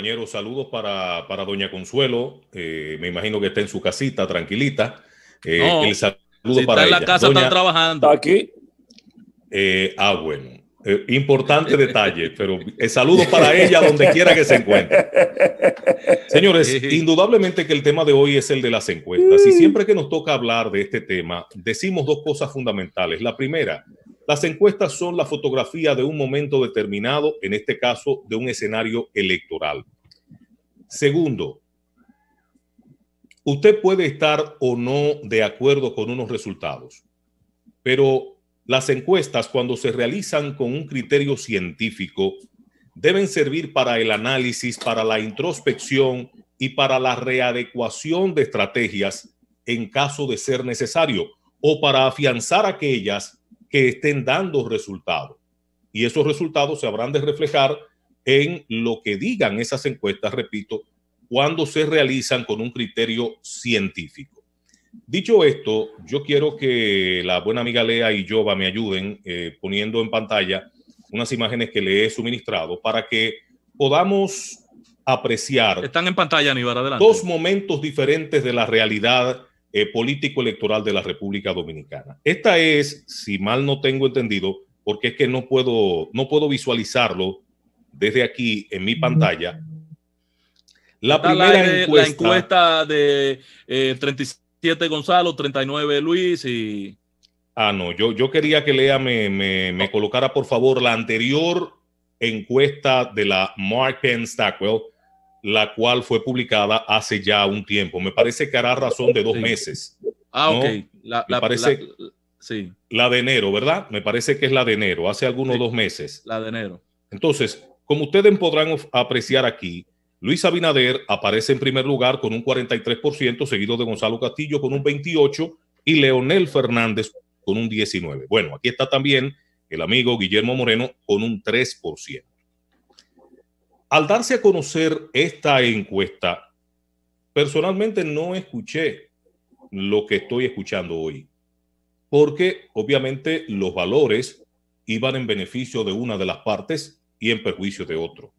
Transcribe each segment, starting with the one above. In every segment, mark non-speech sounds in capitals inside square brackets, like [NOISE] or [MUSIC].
compañeros. Saludos para, Doña Consuelo. me imagino que está en su casita, tranquilita. Eh, no, el saludo si para está en la casa, está trabajando. aquí? Eh, ah, bueno. Eh, importante detalle, pero el saludo para ella donde quiera que se encuentre. Señores, indudablemente que el tema de hoy es el de las encuestas. Y siempre que nos toca hablar de este tema, decimos dos cosas fundamentales. La primera, las encuestas son la fotografía de un momento determinado, en este caso de un escenario electoral. Segundo, usted puede estar o no de acuerdo con unos resultados, pero las encuestas cuando se realizan con un criterio científico deben servir para el análisis, para la introspección y para la readecuación de estrategias en caso de ser necesario o para afianzar aquellas que estén dando resultados. Y esos resultados se habrán de reflejar en lo que digan esas encuestas, repito, cuando se realizan con un criterio científico. Dicho esto, yo quiero que la buena amiga Lea y Jova me ayuden eh, poniendo en pantalla unas imágenes que le he suministrado para que podamos apreciar. Están en pantalla, adelante. Dos momentos diferentes de la realidad eh, político-electoral de la República Dominicana. Esta es, si mal no tengo entendido, porque es que no puedo, no puedo visualizarlo desde aquí en mi pantalla. La primera encuesta, de 37 eh, Gonzalo, 39 Luis y... Ah, no, yo, yo quería que Lea me, me, me colocara, por favor, la anterior encuesta de la Mark Penn Stackwell, la cual fue publicada hace ya un tiempo. Me parece que hará razón de dos meses. Ah, ok. La, parece sí. la de enero, ¿verdad? Me parece que es la de enero, hace algunos dos meses. La de enero. Entonces, como ustedes podrán apreciar aquí, Luis Abinader aparece en primer lugar con un 43%, seguido de Gonzalo Castillo con un 28% y Leonel Fernández con un 19%. Bueno, aquí está también el amigo Guillermo Moreno con un 3%. Al darse a conocer esta encuesta, personalmente no escuché lo que estoy escuchando hoy, porque obviamente los valores iban en beneficio de una de las partes y en perjuicio de otro.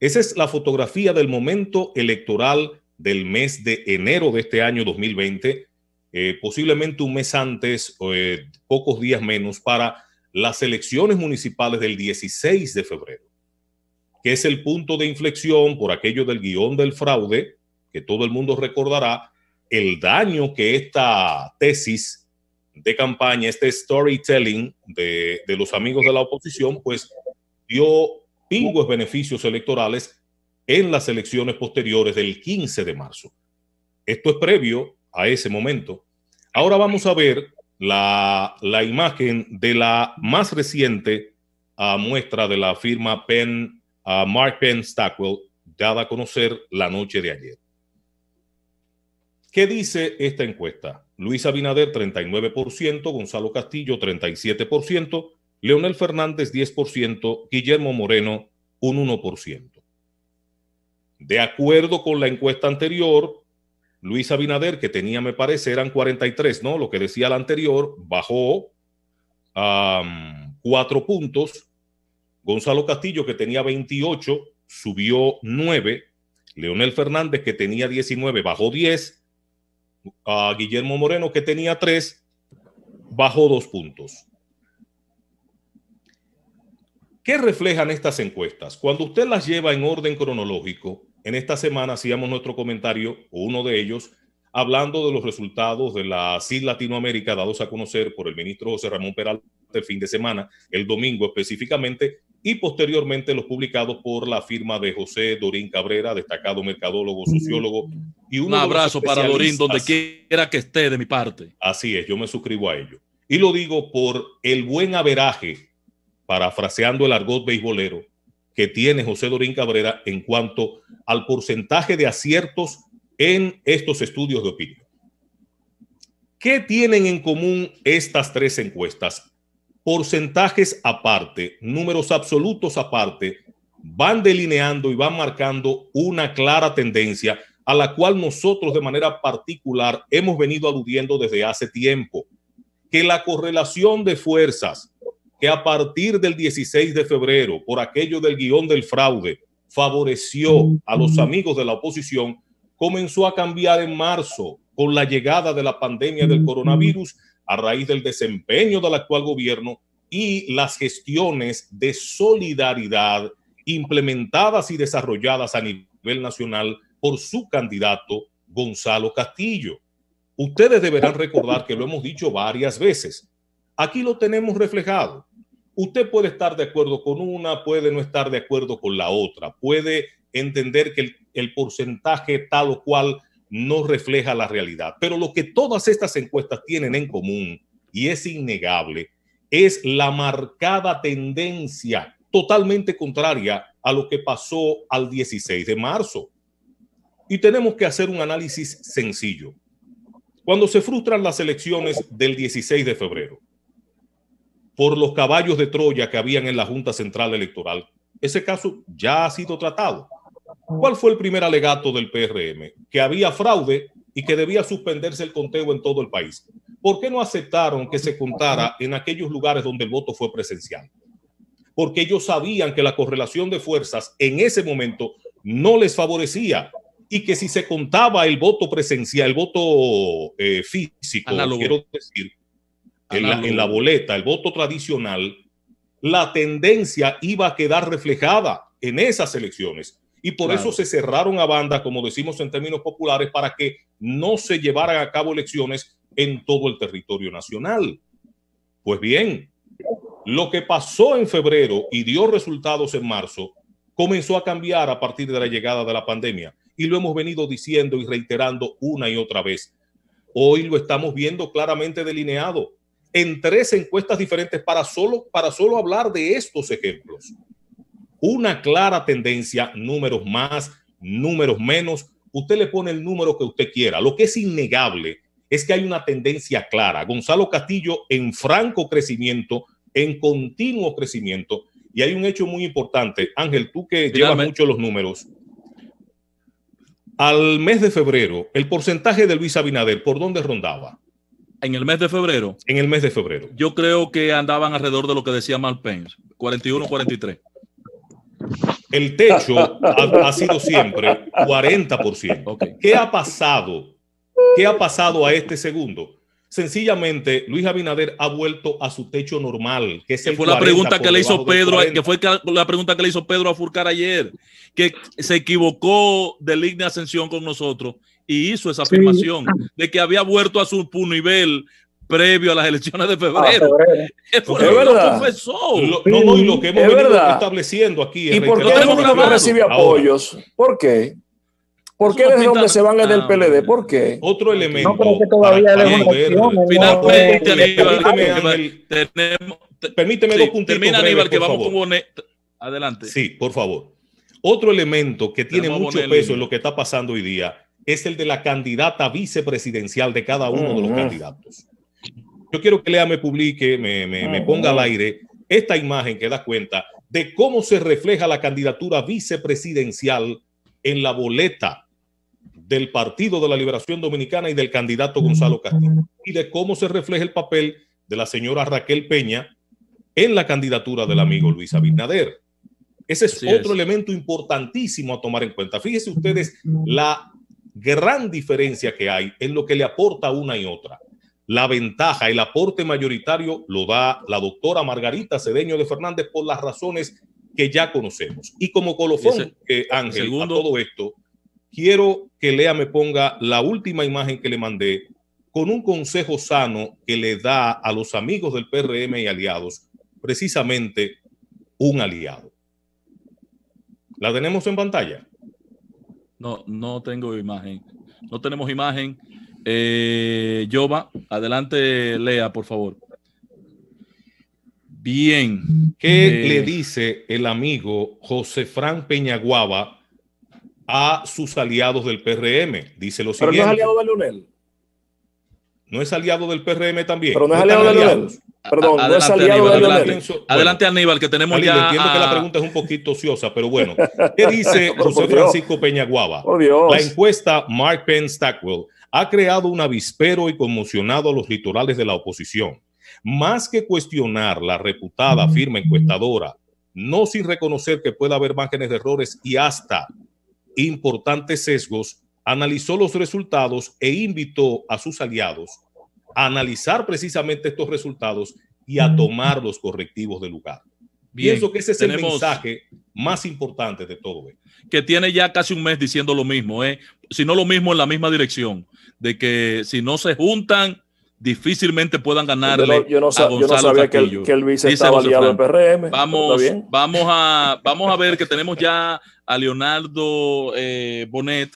Esa es la fotografía del momento electoral del mes de enero de este año 2020, eh, posiblemente un mes antes, eh, pocos días menos, para las elecciones municipales del 16 de febrero que es el punto de inflexión por aquello del guión del fraude, que todo el mundo recordará, el daño que esta tesis de campaña, este storytelling de, los amigos de la oposición, pues dio pingües beneficios electorales en las elecciones posteriores del 15 de marzo. Esto es previo a ese momento. Ahora vamos a ver la, imagen de la más reciente ah, muestra de la firma PEN, a Mark Penn Stackwell, dada a conocer la noche de ayer. ¿Qué dice esta encuesta? Luis Abinader 39%, Gonzalo Castillo 37%, Leonel Fernández 10%, Guillermo Moreno un 1%. De acuerdo con la encuesta anterior, Luis Abinader, que tenía, me parece, eran 43, ¿no? Lo que decía la anterior, bajó a 4 puntos Gonzalo Castillo, que tenía 28, subió 9. Leonel Fernández, que tenía 19, bajó 10. A Guillermo Moreno, que tenía 3, bajó 2 puntos. ¿Qué reflejan estas encuestas? Cuando usted las lleva en orden cronológico, en esta semana hacíamos nuestro comentario, uno de ellos, hablando de los resultados de la CID Latinoamérica dados a conocer por el ministro José Ramón Peralta el fin de semana, el domingo específicamente, y posteriormente los publicados por la firma de José Dorín Cabrera, destacado mercadólogo, sociólogo. Mm. Y un abrazo para Dorín, donde quiera que esté de mi parte. Así es, yo me suscribo a ello. Y lo digo por el buen averaje, parafraseando el argot beisbolero, que tiene José Dorín Cabrera en cuanto al porcentaje de aciertos en estos estudios de opinión. ¿Qué tienen en común estas tres encuestas? porcentajes aparte, números absolutos aparte, van delineando y van marcando una clara tendencia a la cual nosotros de manera particular hemos venido aludiendo desde hace tiempo, que la correlación de fuerzas que a partir del 16 de febrero, por aquello del guión del fraude, favoreció a los amigos de la oposición, comenzó a cambiar en marzo con la llegada de la pandemia del coronavirus a raíz del desempeño del actual gobierno y las gestiones de solidaridad implementadas y desarrolladas a nivel nacional por su candidato Gonzalo Castillo. Ustedes deberán recordar que lo hemos dicho varias veces. Aquí lo tenemos reflejado. Usted puede estar de acuerdo con una, puede no estar de acuerdo con la otra, puede entender que el, el porcentaje tal o cual no refleja la realidad. Pero lo que todas estas encuestas tienen en común, y es innegable, es la marcada tendencia totalmente contraria a lo que pasó al 16 de marzo. Y tenemos que hacer un análisis sencillo. Cuando se frustran las elecciones del 16 de febrero, por los caballos de Troya que habían en la Junta Central Electoral, ese caso ya ha sido tratado. ¿Cuál fue el primer alegato del PRM? Que había fraude y que debía suspenderse el conteo en todo el país. ¿Por qué no aceptaron que se contara en aquellos lugares donde el voto fue presencial? Porque ellos sabían que la correlación de fuerzas en ese momento no les favorecía y que si se contaba el voto presencial, el voto eh, físico, quiero decir, en la boleta, el voto tradicional, la tendencia iba a quedar reflejada en esas elecciones y por eso se cerraron a banda como decimos en términos populares, para que no se llevaran a cabo elecciones en todo el territorio nacional. Pues bien, lo que pasó en febrero y dio resultados en marzo comenzó a cambiar a partir de la llegada de la pandemia y lo hemos venido diciendo y reiterando una y otra vez. Hoy lo estamos viendo claramente delineado en tres encuestas diferentes para solo, para solo hablar de estos ejemplos una clara tendencia, números más, números menos. Usted le pone el número que usted quiera. Lo que es innegable es que hay una tendencia clara. Gonzalo Castillo en franco crecimiento, en continuo crecimiento. Y hay un hecho muy importante. Ángel, tú que llevas mucho los números. Al mes de febrero, el porcentaje de Luis Abinader, ¿por dónde rondaba? En el mes de febrero. En el mes de febrero. Yo creo que andaban alrededor de lo que decía Malpens, 41-43. El techo ha, sido siempre 40%. ¿Qué ha pasado? ¿Qué ha pasado a este segundo? Sencillamente, Luis Abinader ha vuelto a su techo normal. Que, fue la pregunta que le hizo Pedro, que fue la pregunta que le hizo Pedro a Furcar ayer, que se equivocó de línea ascensión con nosotros y hizo esa afirmación de que había vuelto a su nivel previo a las elecciones de ah, febrero. Es verdad. no, no, y lo que hemos venido estableciendo aquí. ¿Y por qué no recibe apoyos? ¿Por qué? ¿Por qué desde donde se van es del PLD? ¿Por qué? Otro elemento. No creo que todavía para, para Finalmente, permíteme dos puntitos. que vamos con Adelante. Sí, por favor. Otro elemento que tiene mucho peso en lo que está pasando hoy día es el de la candidata vicepresidencial de cada uno de los candidatos yo quiero que Lea me publique, me, ah, ponga al aire esta imagen que da cuenta de cómo se refleja la candidatura vicepresidencial en la boleta del Partido de la Liberación Dominicana y del candidato Gonzalo Castillo, y de cómo se refleja el papel de la señora Raquel Peña en la candidatura del amigo Luis Abinader. Ese es otro elemento importantísimo a tomar en cuenta. Fíjense ustedes la gran diferencia que hay en lo que le aporta una y otra la ventaja, el aporte mayoritario lo da la doctora Margarita Cedeño de Fernández por las razones que ya conocemos. Y como colofón, eh, Ángel, todo esto, quiero que Lea me ponga la última imagen que le mandé con un consejo sano que le da a los amigos del PRM y aliados, precisamente un aliado. ¿La tenemos en pantalla? No, no tengo imagen. No tenemos imagen. Eh, Yoba, adelante, Lea, por favor. Bien. ¿Qué eh, le dice el amigo José Fran Peñaguaba a sus aliados del PRM? Dice lo siguiente. no es aliado de No es aliado del PRM también. Pero no es aliado de Perdón, adelante, no es aliado Aníbal, de Adelante, Aníbal, que tenemos Entiendo que la pregunta es un poquito ociosa, pero bueno. [LAUGHS] ¿Qué dice José Francisco Peñaguaba? Oh, la encuesta Mark Penn Stackwell ha creado un avispero y conmocionado a los litorales de la oposición. Más que cuestionar la reputada firma encuestadora, no sin reconocer que puede haber márgenes de errores y hasta importantes sesgos, analizó los resultados e invitó a sus aliados a analizar precisamente estos resultados y a tomar los correctivos de lugar. Pienso que ese es el mensaje más importante de todo eh, Que tiene ya casi un mes diciendo lo mismo, eh, si no lo mismo en la misma dirección, de que si no se juntan, difícilmente puedan ganarle yo no, yo a yo no sabía que el, que estaba PRM. Vamos, vamos, a, vamos a ver que tenemos ya a Leonardo eh, Bonet